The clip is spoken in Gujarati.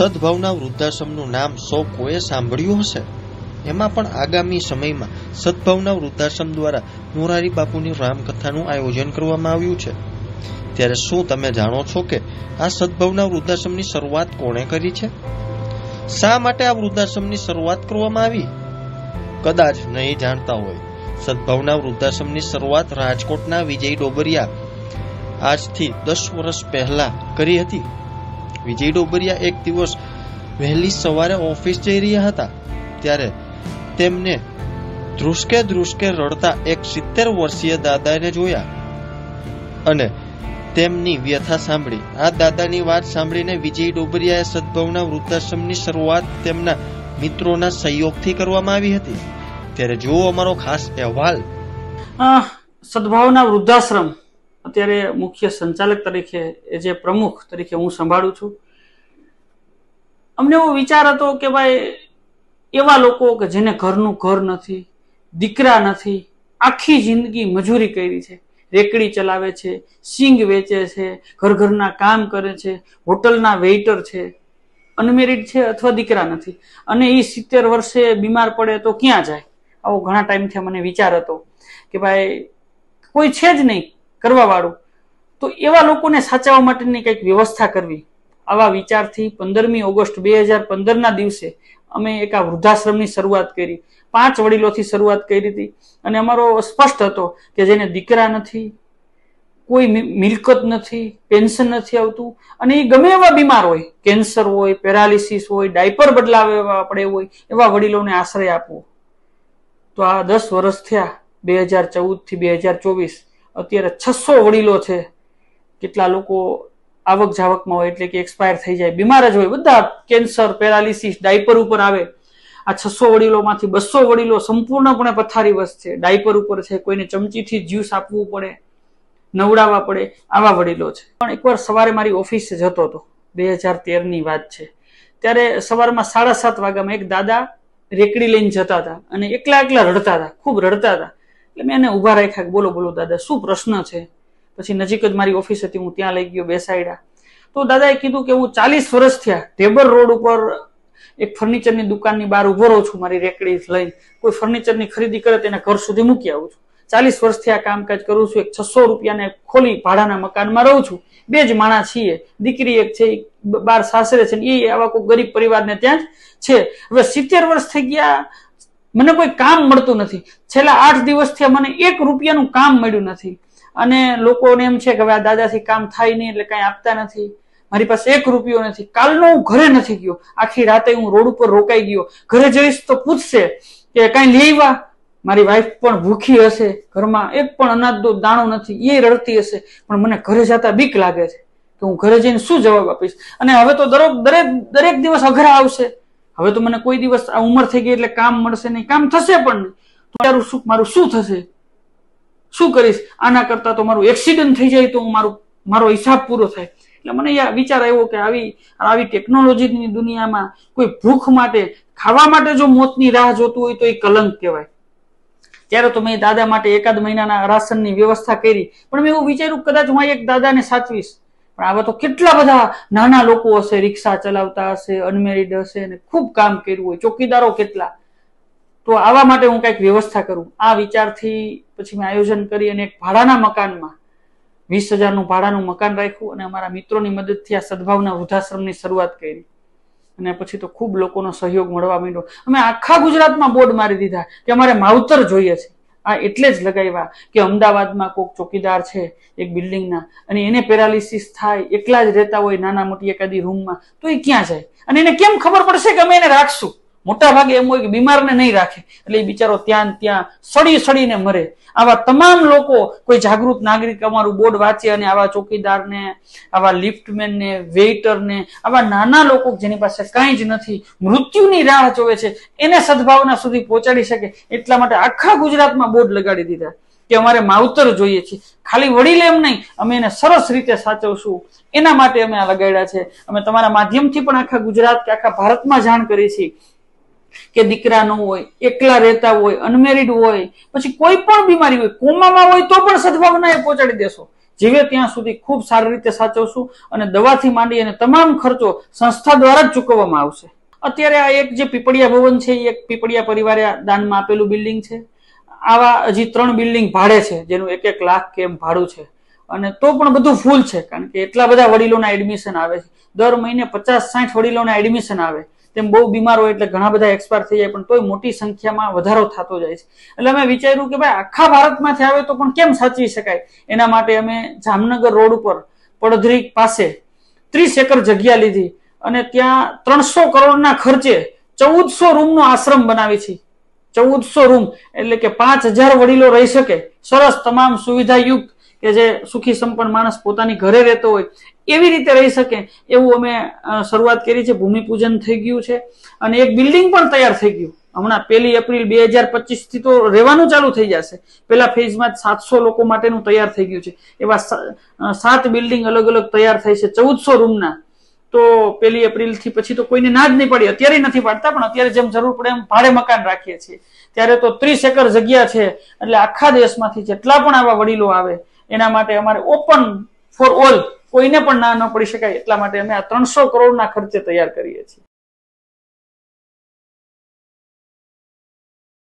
સદભાવના વૃદ્ધાશ્રમનું નામ સૌ કોઈએ સાંભળ્યું હશે એમાં પણ આગામી સમયમાં સદભાવના વૃદ્ધાશ્રમ દ્વારા મોરારી બાપુની રામકથાનું આયોજન કરવામાં આવ્યું છે ત્યારે શું તમે જાણો છો કે આ સદભાવના વૃદ્ધાશ્રમની શરૂઆત કોણે કરી છે શા માટે આ વૃદ્ધાશ્રમની શરૂઆત કરવામાં આવી કદાચ નહીં જાણતા હોય સદભાવના વૃદ્ધાશ્રમની શરૂઆત રાજકોટના વિજય ડોબરિયા આજથી દસ વર્ષ પહેલા કરી હતી વિજય ડોબરિયા એક દિવસ વહેલી સવારે ઓફિસ જઈ રહ્યા હતા ત્યારે તેમને ધ્રુસકે ધ્રુસકે રડતા એક સિત્તેર વર્ષીય દાદાને જોયા અને તેમની વ્યથા સાંભળી આ દાદાની વાત સાંભળીને વિજય ડોબરિયાએ સદભાવના વૃદ્ધાશ્રમની શરૂઆત તેમના મિત્રોના સહયોગથી કરવામાં આવી હતી ત્યારે જુઓ અમારો ખાસ અહેવાલ સદભાવના વૃદ્ધાશ્રમ અત્યારે મુખ્ય સંચાલક તરીકે એ જે પ્રમુખ તરીકે હું સંભાળું છું અમને એવો વિચાર હતો કે ભાઈ એવા લોકો કે જેને ઘરનું ઘર નથી દીકરા નથી આખી જિંદગી મજૂરી કરી છે રેકડી ચલાવે છે સિંગ વેચે છે ઘર ઘરના કામ કરે છે હોટલના વેઇટર છે અનમેરિડ છે અથવા દીકરા નથી અને એ સિત્તેર વર્ષે બીમાર પડે તો ક્યાં જાય આવો ઘણા ટાઈમથી મને વિચાર હતો કે ભાઈ કોઈ છે જ નહીં કરવા વાળું તો એવા લોકોને સાચવવા માટેની કંઈક વ્યવસ્થા કરવી આવા વિચારથી પંદરમી ઓગસ્ટ બે હજાર પંદરના દિવસે અમે એક આ વૃદ્ધાશ્રમની શરૂઆત કરી પાંચ વડીલોથી શરૂઆત કરી હતી અને અમારો સ્પષ્ટ હતો કે જેને દીકરા નથી કોઈ મિલકત નથી પેન્શન નથી આવતું અને એ ગમે એવા બીમાર હોય કેન્સર હોય પેરાલિસિસ હોય ડાયપર બદલાવવા પડે હોય એવા વડીલોને આશ્રય આપવો તો આ દસ વર્ષ થયા બે હજાર ચૌદથી બે હજાર ચોવીસ અત્યારે છસો વડીલો છે કેટલા લોકો આવક જાવકમાં હોય એટલે કે એક્સપાયર થઈ જાય બીમાર જ હોય બધા કેન્સર પેરાલિસિસ ડાયપર ઉપર આવે આ છસો વડીલોમાંથી બસો વડીલો સંપૂર્ણપણે પથારીવશ છે ડાયપર ઉપર છે કોઈને ચમચીથી જ્યુસ આપવું પડે નવડાવવા પડે આવા વડીલો છે પણ એકવાર સવારે મારી ઓફિસે જતો હતો બે હજાર તેરની વાત છે ત્યારે સવારમાં સાડા સાત વાગ્યામાં એક દાદા રેકડી લઈને જતા હતા અને એકલા એકલા રડતા હતા ખૂબ રડતા હતા એટલે મેં એને ઊભા રાખ્યા બોલો બોલો દાદા શું પ્રશ્ન છે પછી નજીક જ મારી ઓફિસ હતી હું ત્યાં લઈ ગયો બેસાડ્યા તો દાદાએ કીધું કે હું ચાલીસ વર્ષ થયા ટેબર રોડ ઉપર એક ફર્નિચરની દુકાનની બહાર ઉભો રહું છું મારી રેકડી લઈને કોઈ ફર્નિચરની ખરીદી કરે તેના ઘર સુધી મૂકી આવું છું ચાલીસ વર્ષથી આ કામકાજ કરું છું એક છસો રૂપિયાને ખોલી ભાડાના મકાનમાં રહું છું બે જ માણા છીએ દીકરી એક છે બાર સાસરે છે એ આવા કોઈ ગરીબ પરિવારને ત્યાં જ છે હવે સિત્તેર વર્ષ થઈ ગયા મને કોઈ કામ મળતું નથી છેલ્લા આઠ દિવસથી મને એક રૂપિયાનું કામ મળ્યું નથી અને લોકોને એમ છે કે હવે આ દાદાથી કામ થાય નહીં એટલે કાંઈ આપતા નથી મારી પાસે એક રૂપિયો નથી કાલનો હું ઘરે નથી ગયો આખી રાતે હું રોડ ઉપર રોકાઈ ગયો ઘરે જઈશ તો પૂછશે કે કાંઈ લઈ આવ્યા મારી વાઈફ પણ ભૂખી હશે ઘરમાં એક પણ અનાજનો દાણો નથી એ રડતી હશે પણ મને ઘરે જતા બીક લાગે છે કે હું ઘરે જઈને શું જવાબ આપીશ અને હવે તો દરેક દરેક દરેક દિવસ અઘરા આવશે હવે તો મને કોઈ દિવસ આ ઉંમર થઈ ગઈ એટલે કામ મળશે નહીં કામ થશે પણ તારું સુખ મારું શું થશે શું કરીશ આના કરતા તો મારું એક્સિડન્ટ થઈ જાય તો હું મારું મારો હિસાબ પૂરો થાય એટલે મને વિચાર આવ્યો કે આવી આવી ટેકનોલોજીની દુનિયામાં કોઈ ભૂખ માટે ખાવા માટે જો મોતની રાહ જોતું હોય તો એ કલંક કહેવાય ત્યારે તો મેં દાદા માટે એકાદ મહિનાના રાશનની વ્યવસ્થા કરી પણ મેં એવું વિચાર્યું કદાચ હું એક દાદાને સાચવીશ પણ આવા તો કેટલા બધા નાના લોકો હશે રિક્ષા ચલાવતા હશે અનમેરિડ હશે અને ખૂબ કામ કર્યું હોય ચોકીદારો કેટલા તો આવા માટે હું કંઈક વ્યવસ્થા કરું આ વિચારથી પછી મેં આયોજન કરી અને એક ભાડાના મકાનમાં વીસ હજારનું ભાડાનું મકાન રાખ્યું અને અમારા મિત્રોની મદદથી આ સદભાવના વૃદ્ધાશ્રમની શરૂઆત કરી અને પછી તો ખૂબ લોકોનો સહયોગ મળવા માંડ્યો અમે આખા ગુજરાતમાં બોર્ડ મારી દીધા કે અમારે માવતર જોઈએ છે આ એટલે જ લગાવ્યા કે અમદાવાદમાં કોઈક ચોકીદાર છે એક બિલ્ડિંગના અને એને પેરાલિસિસ થાય એકલા જ રહેતા હોય નાના મોટી એકાદી રૂમમાં તો એ ક્યાં જાય અને એને કેમ ખબર પડશે કે અમે એને રાખશું મોટા ભાગે એમ હોય કે બીમારને નહીં રાખે એટલે એ બિચારો ત્યાં ત્યાં સડી સડીને મરે આવા તમામ લોકો કોઈ જાગૃત નાગરિક અમારું બોર્ડ વાંચે અને આવા ચોકીદારને આવા લિફ્ટમેનને વેઇટરને આવા નાના લોકો જેની પાસે કાંઈ જ નથી મૃત્યુની રાહ જોવે છે એને સદભાવના સુધી પહોંચાડી શકે એટલા માટે આખા ગુજરાતમાં બોર્ડ લગાડી દીધા કે અમારે માવતર જોઈએ છે ખાલી વડીલ એમ નહીં અમે એને સરસ રીતે સાચવશું એના માટે અમે આ લગાડ્યા છે અમે તમારા માધ્યમથી પણ આખા ગુજરાત કે આખા ભારતમાં જાણ કરી છીએ કે દીકરાનો હોય એકલા રહેતા હોય અનમેરિડ હોય પછી કોઈ પણ બીમારી હોય કોમામાં હોય તો પણ સદભાવના એ પહોંચાડી દેશો જીવે ત્યાં સુધી ખૂબ સારી રીતે સાચવશું અને દવાથી માંડી અને તમામ ખર્ચો સંસ્થા દ્વારા જ ચૂકવવામાં આવશે અત્યારે આ એક જે પીપળિયા ભવન છે એ એક પીપળિયા પરિવારે દાનમાં આપેલું બિલ્ડિંગ છે આવા હજી ત્રણ બિલ્ડિંગ ભાડે છે જેનું એક એક લાખ કે એમ ભાડું છે અને તો પણ બધું ફૂલ છે કારણ કે એટલા બધા વડીલોના એડમિશન આવે છે દર મહિને પચાસ સાઠ વડીલોના એડમિશન આવે તેમ બહુ બીમાર હોય એટલે ઘણા બધા એક્સપાયર થઈ જાય પણ તોય મોટી સંખ્યામાં વધારો થતો જાય છે એટલે અમે વિચાર્યું કે ભાઈ આખા ભારતમાંથી આવે તો પણ કેમ સાચવી શકાય એના માટે અમે જામનગર રોડ ઉપર પડધરી પાસે ત્રીસ એકર જગ્યા લીધી અને ત્યાં ત્રણસો કરોડના ખર્ચે ચૌદસો રૂમનો આશ્રમ બનાવી છે ચૌદસો રૂમ એટલે કે પાંચ હજાર વડીલો રહી શકે સરસ તમામ સુવિધાયુક્ત કે જે સુખી સંપન્ન માણસ પોતાની ઘરે રહેતો હોય એવી રીતે રહી શકે એવું અમે શરૂઆત કરી છે ભૂમિપૂજન થઈ ગયું છે અને એક બિલ્ડિંગ પણ તૈયાર થઈ ગયું હમણાં પેલી એપ્રિલ બે હજાર પચીસથી તો રહેવાનું ચાલુ થઈ જશે પહેલા ફેઝમાં સાતસો લોકો માટેનું તૈયાર થઈ ગયું છે એવા સાત બિલ્ડિંગ અલગ અલગ તૈયાર થઈ છે ચૌદસો રૂમના તો પહેલી એપ્રિલથી પછી તો કોઈને ના જ નહીં પડી અત્યારે નથી પાડતા પણ અત્યારે જેમ જરૂર પડે એમ ભાડે મકાન રાખીએ છીએ ત્યારે તો ત્રીસ એકર જગ્યા છે એટલે આખા દેશમાંથી જેટલા પણ આવા વડીલો આવે એના માટે અમારે ઓપન ફોર ઓલ કોઈને પણ ના ન પડી શકાય એટલા માટે અમે આ ત્રણસો કરોડના ખર્ચે તૈયાર કરીએ છીએ